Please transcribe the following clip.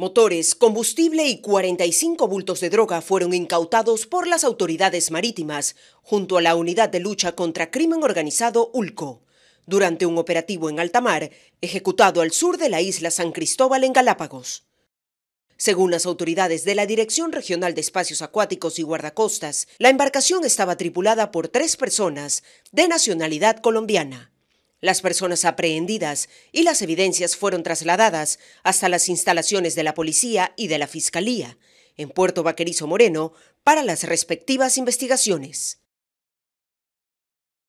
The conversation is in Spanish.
Motores, combustible y 45 bultos de droga fueron incautados por las autoridades marítimas junto a la Unidad de Lucha contra Crimen Organizado ULCO durante un operativo en alta mar ejecutado al sur de la isla San Cristóbal en Galápagos. Según las autoridades de la Dirección Regional de Espacios Acuáticos y Guardacostas, la embarcación estaba tripulada por tres personas de nacionalidad colombiana. Las personas aprehendidas y las evidencias fueron trasladadas hasta las instalaciones de la policía y de la fiscalía en Puerto Vaquerizo Moreno para las respectivas investigaciones.